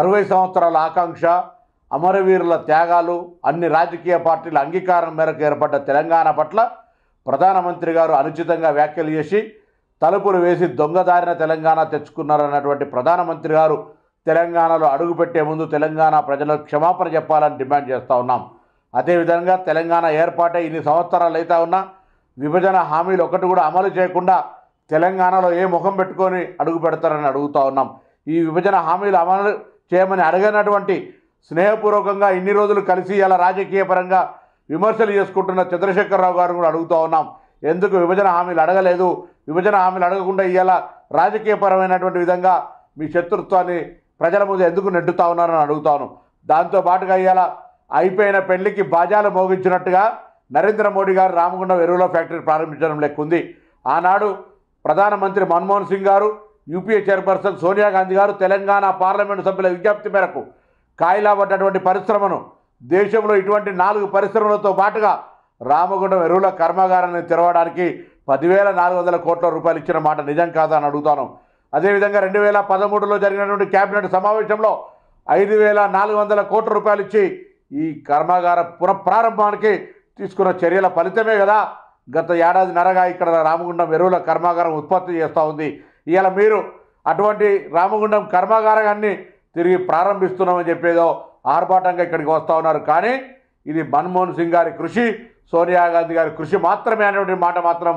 అరవై సంవత్సరాల ఆకాంక్ష అమరవీరుల త్యాగాలు అన్ని రాజకీయ పార్టీల అంగీకారం మేరకు ఏర్పడ్డ తెలంగాణ పట్ల ప్రధానమంత్రి గారు అనుచితంగా వ్యాఖ్యలు చేసి తలుపులు వేసి దొంగదారిన తెలంగాణ తెచ్చుకున్నారన్నటువంటి ప్రధానమంత్రి గారు తెలంగాణలో అడుగుపెట్టే ముందు తెలంగాణ ప్రజలకు క్షమాపణ చెప్పాలని డిమాండ్ చేస్తూ ఉన్నాం అదేవిధంగా తెలంగాణ ఏర్పాటై ఇన్ని సంవత్సరాలు అయితే ఉన్నా విభజన హామీలు ఒకటి కూడా అమలు చేయకుండా తెలంగాణలో ఏ ముఖం పెట్టుకొని అడుగు పెడతారని అడుగుతూ ఉన్నాం ఈ విభజన హామీలు అమలు చేయమని అడగనటువంటి స్నేహపూర్వకంగా ఇన్ని రోజులు కలిసి ఇలా రాజకీయ పరంగా విమర్శలు చేసుకుంటున్న చంద్రశేఖరరావు గారు కూడా అడుగుతూ ఉన్నాం ఎందుకు విభజన హామీలు అడగలేదు విభజన హామీలు అడగకుండా ఇవాళ రాజకీయపరమైనటువంటి విధంగా మీ శత్రుత్వాన్ని ప్రజల ముందు ఎందుకు నెట్టుతా ఉన్నారని అడుగుతాను దాంతో పాటుగా ఇవాళ అయిపోయిన పెళ్లికి బాజాలు మోగించినట్టుగా నరేంద్ర మోడీ గారు రామగుండం ఎరువుల ఫ్యాక్టరీ ప్రారంభించడం లెక్కుంది ఆనాడు ప్రధానమంత్రి మన్మోహన్ సింగ్ గారు యూపీఏ చైర్పర్సన్ సోనియా గాంధీ గారు తెలంగాణ పార్లమెంటు సభ్యుల విజ్ఞప్తి మేరకు కాయిలా పడ్డటువంటి పరిశ్రమను దేశంలో ఇటువంటి నాలుగు పరిశ్రమలతో పాటుగా రామగుండం ఎరువుల కర్మాగారాన్ని తెరవడానికి పదివేల నాలుగు వందల కోట్ల రూపాయలు ఇచ్చిన మాట నిజం కాదా అని అడుగుతాను అదేవిధంగా రెండు వేల పదమూడులో జరిగినటువంటి కేబినెట్ సమావేశంలో ఐదు వేల నాలుగు వందల కోట్ల రూపాయలు ఇచ్చి ఈ కర్మాగార పునఃప్రారంభానికి తీసుకున్న చర్యల ఫలితమే కదా గత ఏడాది నరగా ఇక్కడ రామగుండం ఎరువుల కర్మాగారం ఉత్పత్తి చేస్తూ ఉంది ఇవాళ మీరు అటువంటి రామగుండం కర్మాగారాన్ని తిరిగి ప్రారంభిస్తున్నామని చెప్పేదో ఆర్భాటంగా ఇక్కడికి వస్తూ ఉన్నారు కానీ ఇది మన్మోహన్ సింగ్ గారి కృషి సోనియా గాంధీ గారి కృషి మాత్రమే అనేటువంటి మాట మాత్రం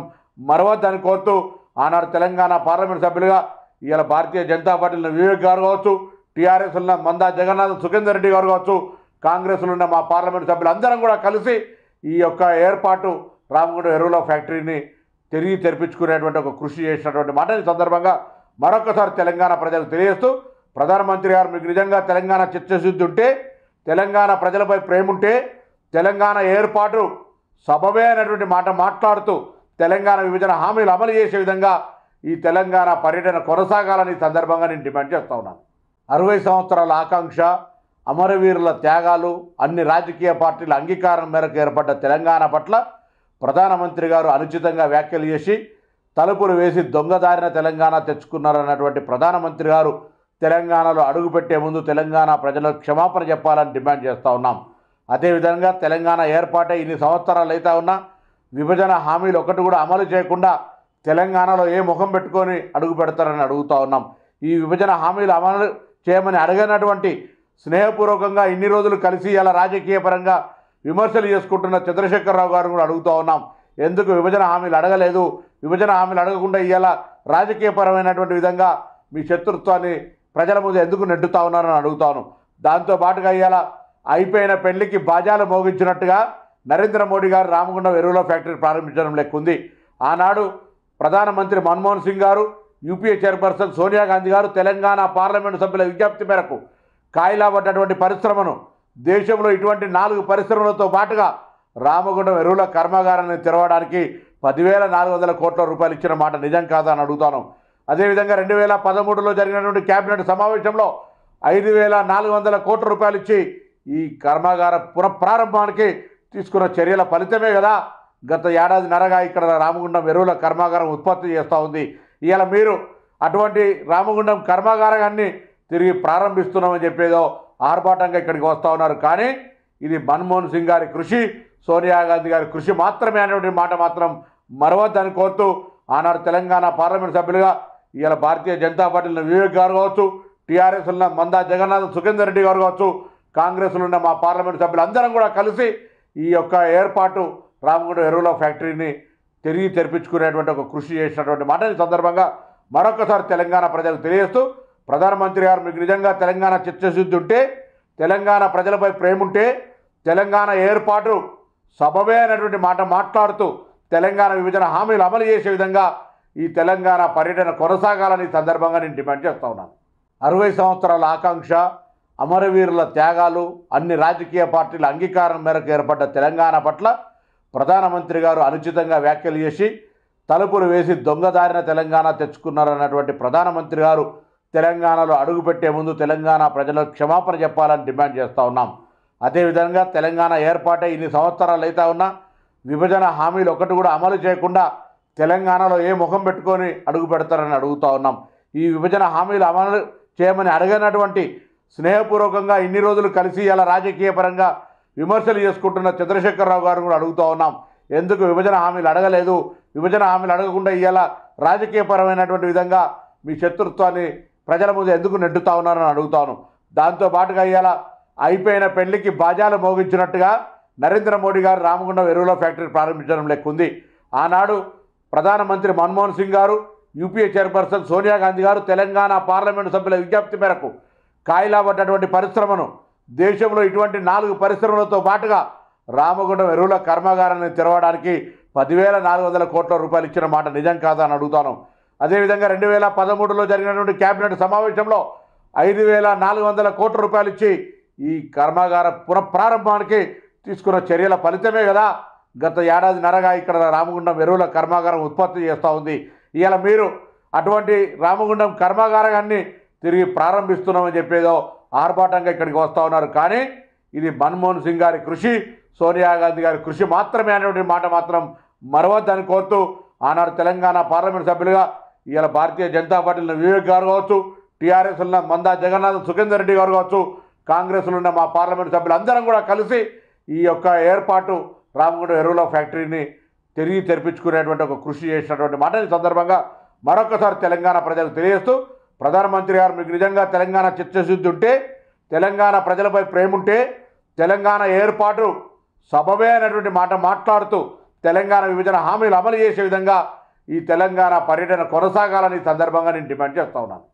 మరవద్దని కోరుతూ ఆనాడు తెలంగాణ పార్లమెంట్ సభ్యులుగా ఇవాళ భారతీయ జనతా పార్టీలో వివేక్ గారు కావచ్చు టీఆర్ఎస్ ఉన్న మందా జగన్నాథ్ సుఖేందర్ రెడ్డి గారు కావచ్చు కాంగ్రెస్లో ఉన్న మా పార్లమెంట్ అందరం కూడా కలిసి ఈ యొక్క ఏర్పాటు రామగుండ ఎరువుల ఫ్యాక్టరీని తిరిగి తెరిపించుకునేటువంటి ఒక కృషి చేసినటువంటి ఈ సందర్భంగా మరొకసారి తెలంగాణ ప్రజలకు తెలియజేస్తూ ప్రధానమంత్రి గారు మీకు నిజంగా తెలంగాణ చిత్తశుద్ధి ఉంటే తెలంగాణ ప్రజలపై ప్రేమ ఉంటే తెలంగాణ ఏర్పాటు సబవే అనేటువంటి మాట మాట్లాడుతూ తెలంగాణ విభజన హామీలు అమలు చేసే విధంగా ఈ తెలంగాణ పర్యటన కొనసాగాలని సందర్భంగా నేను డిమాండ్ చేస్తూ ఉన్నాను అరవై సంవత్సరాల ఆకాంక్ష అమరవీరుల త్యాగాలు అన్ని రాజకీయ పార్టీల అంగీకారం మేరకు ఏర్పడ్డ తెలంగాణ పట్ల ప్రధానమంత్రి గారు అనుచితంగా వ్యాఖ్యలు చేసి తలుపులు వేసి దొంగదారిన తెలంగాణ తెచ్చుకున్నారన్నటువంటి ప్రధానమంత్రి గారు తెలంగాణలో అడుగుపెట్టే ముందు తెలంగాణ ప్రజలకు క్షమాపణ చెప్పాలని డిమాండ్ చేస్తూ ఉన్నాం అదేవిధంగా తెలంగాణ ఏర్పాటై ఇన్ని సంవత్సరాలు అయితే ఉన్నా విభజన హామీలు ఒకటి కూడా అమలు చేయకుండా తెలంగాణలో ఏ ముఖం పెట్టుకొని అడుగు పెడతారని అడుగుతూ ఉన్నాం ఈ విభజన హామీలు అమలు చేయమని అడగనటువంటి స్నేహపూర్వకంగా ఇన్ని రోజులు కలిసి ఇలా రాజకీయ పరంగా విమర్శలు చేసుకుంటున్న చంద్రశేఖరరావు గారు కూడా అడుగుతూ ఉన్నాం ఎందుకు విభజన హామీలు అడగలేదు విభజన హామీలు అడగకుండా ఇవాళ రాజకీయపరమైనటువంటి విధంగా మీ శత్రుత్వాన్ని ప్రజల ముందు ఎందుకు నెట్టుతా ఉన్నారని అడుగుతాను దాంతో పాటుగా ఇవాళ అయిపోయిన పెళ్లికి బాజాలు మోగించినట్టుగా నరేంద్ర మోడీ గారు రామగుండం ఎరువుల ఫ్యాక్టరీ ప్రారంభించడం లెక్కుంది ఆనాడు ప్రధానమంత్రి మన్మోహన్ సింగ్ గారు యూపీఏ చైర్పర్సన్ సోనియా గాంధీ గారు తెలంగాణ పార్లమెంటు సభ్యుల విజ్ఞప్తి మేరకు కాయిలా పడ్డటువంటి పరిశ్రమను దేశంలో ఇటువంటి నాలుగు పరిశ్రమలతో పాటుగా రామగుండం ఎరువుల కర్మాగారాన్ని తెరవడానికి పదివేల నాలుగు వందల కోట్ల రూపాయలు ఇచ్చిన మాట నిజం కాదా అని అడుగుతాను అదేవిధంగా రెండు వేల పదమూడులో జరిగినటువంటి కేబినెట్ సమావేశంలో ఐదు వేల నాలుగు వందల కోట్ల రూపాయలు ఇచ్చి ఈ కర్మాగార పునఃప్రారంభానికి తీసుకున్న చర్యల ఫలితమే కదా గత ఏడాది నరగా ఇక్కడ రామగుండం ఎరువుల కర్మాగారం ఉత్పత్తి చేస్తూ ఉంది ఇవాళ మీరు అటువంటి రామగుండం కర్మాగారాన్ని తిరిగి ప్రారంభిస్తున్నామని చెప్పేదో ఆర్భాటంగా ఇక్కడికి వస్తూ ఉన్నారు కానీ ఇది మన్మోహన్ సింగ్ గారి కృషి సోనియా గాంధీ గారి కృషి మాత్రమే అనేటువంటి మాట మాత్రం మరవద్దని కోరుతూ ఆనాడు తెలంగాణ పార్లమెంట్ సభ్యులుగా ఇవాళ భారతీయ జనతా పార్టీలో వివేక్ గారు కావచ్చు టీఆర్ఎస్ ఉన్న మందా జగన్నాథ్ సుఖేందర్ రెడ్డి గారు కావచ్చు కాంగ్రెస్లో ఉన్న మా పార్లమెంట్ అందరం కూడా కలిసి ఈ యొక్క ఏర్పాటు రామగుండ ఎరువుల ఫ్యాక్టరీని తిరిగి తెరిపించుకునేటువంటి ఒక కృషి చేసినటువంటి మాటని సందర్భంగా మరొకసారి తెలంగాణ ప్రజలకు తెలియజేస్తూ ప్రధానమంత్రి గారు మీకు నిజంగా తెలంగాణ చిత్తశుద్ధి ఉంటే తెలంగాణ ప్రజలపై ప్రేమ ఉంటే తెలంగాణ ఏర్పాటు సబవే అనేటువంటి మాట మాట్లాడుతూ తెలంగాణ విభజన హామీలు అమలు చేసే విధంగా ఈ తెలంగాణ పర్యటన కొనసాగాలని సందర్భంగా నేను డిమాండ్ చేస్తూ ఉన్నాను అరవై సంవత్సరాల ఆకాంక్ష అమరవీరుల త్యాగాలు అన్ని రాజకీయ పార్టీల అంగీకారం మేరకు ఏర్పడ్డ తెలంగాణ పట్ల ప్రధానమంత్రి గారు అనుచితంగా వ్యాఖ్యలు చేసి తలుపులు వేసి దొంగదారిన తెలంగాణ తెచ్చుకున్నారన్నటువంటి ప్రధానమంత్రి గారు తెలంగాణలో అడుగుపెట్టే ముందు తెలంగాణ ప్రజలకు క్షమాపణ చెప్పాలని డిమాండ్ చేస్తూ ఉన్నాం అదేవిధంగా తెలంగాణ ఏర్పాటై ఇన్ని సంవత్సరాలు అయితే ఉన్నా విభజన హామీలు ఒకటి కూడా అమలు చేయకుండా తెలంగాణలో ఏ ముఖం పెట్టుకొని అడుగు పెడతారని అడుగుతూ ఉన్నాం ఈ విభజన హామీలు అమలు చేయమని అడగనటువంటి స్నేహపూర్వకంగా ఇన్ని రోజులు కలిసి ఇలా రాజకీయ పరంగా విమర్శలు చేసుకుంటున్న చంద్రశేఖరరావు గారు కూడా అడుగుతూ ఉన్నాం ఎందుకు విభజన హామీలు అడగలేదు విభజన హామీలు అడగకుండా ఇలా రాజకీయపరమైనటువంటి విధంగా మీ శత్రుత్వాన్ని ప్రజల ముందు ఎందుకు నెడ్డుతా ఉన్నారని అడుగుతాను దాంతో పాటుగా ఇవాళ అయిపోయిన పెళ్లికి బాజాలు మోగించినట్టుగా నరేంద్ర మోడీ గారు రామగుండం ఎరువుల ఫ్యాక్టరీ ప్రారంభించడం లెక్కుంది ఆనాడు ప్రధానమంత్రి మన్మోహన్ సింగ్ గారు యూపీఏ చైర్పర్సన్ సోనియా గాంధీ గారు తెలంగాణ పార్లమెంటు సభ్యుల విజ్ఞప్తి మేరకు కాయిలా పడ్డటువంటి పరిశ్రమను దేశంలో ఇటువంటి నాలుగు పరిశ్రమలతో పాటుగా రామగుండం ఎరువుల కర్మాగారాన్ని తెరవడానికి పదివేల నాలుగు వందల కోట్ల రూపాయలు ఇచ్చిన మాట నిజం కాదా అని అడుగుతాను అదేవిధంగా రెండు వేల పదమూడులో జరిగినటువంటి కేబినెట్ సమావేశంలో ఐదు వేల నాలుగు వందల కోట్ల రూపాయలు ఇచ్చి ఈ కర్మాగార పునఃప్రారంభానికి తీసుకున్న చర్యల ఫలితమే కదా గత ఏడాది నరగా ఇక్కడ రామగుండం ఎరువుల కర్మాగారం ఉత్పత్తి చేస్తూ ఉంది ఇవాళ మీరు అటువంటి రామగుండం కర్మాగారాన్ని తిరిగి ప్రారంభిస్తున్నామని చెప్పేదో ఆర్భాటంగా ఇక్కడికి వస్తూ ఉన్నారు కానీ ఇది మన్మోహన్ సింగ్ గారి కృషి సోనియా గాంధీ గారి కృషి మాత్రమే అనేటువంటి మాట మాత్రం మరవద్దని కోరుతూ ఆనాడు తెలంగాణ పార్లమెంట్ సభ్యులుగా ఇవాళ భారతీయ జనతా పార్టీలో వివేక్ గారు కావచ్చు టీఆర్ఎస్ ఉన్న మందా జగన్నాథ్ సుఖేందర్ రెడ్డి గారు కావచ్చు కాంగ్రెస్లో ఉన్న మా పార్లమెంట్ సభ్యులందరం కూడా కలిసి ఈ యొక్క ఏర్పాటు రామగుండ ఎరువుల ఫ్యాక్టరీని తిరిగి తెరిపించుకునేటువంటి ఒక కృషి చేసినటువంటి మాట సందర్భంగా మరొకసారి తెలంగాణ ప్రజలకు తెలియజేస్తూ ప్రధానమంత్రి గారు మీకు నిజంగా తెలంగాణ చిత్తశుద్ధి ఉంటే తెలంగాణ ప్రజలపై ప్రేమ ఉంటే తెలంగాణ ఏర్పాటు సబబే అనేటువంటి మాట మాట్లాడుతూ తెలంగాణ విభజన హామీలు అమలు చేసే విధంగా ఈ తెలంగాణ పర్యటన కొనసాగాలని సందర్భంగా నేను డిమాండ్ చేస్తూ ఉన్నాను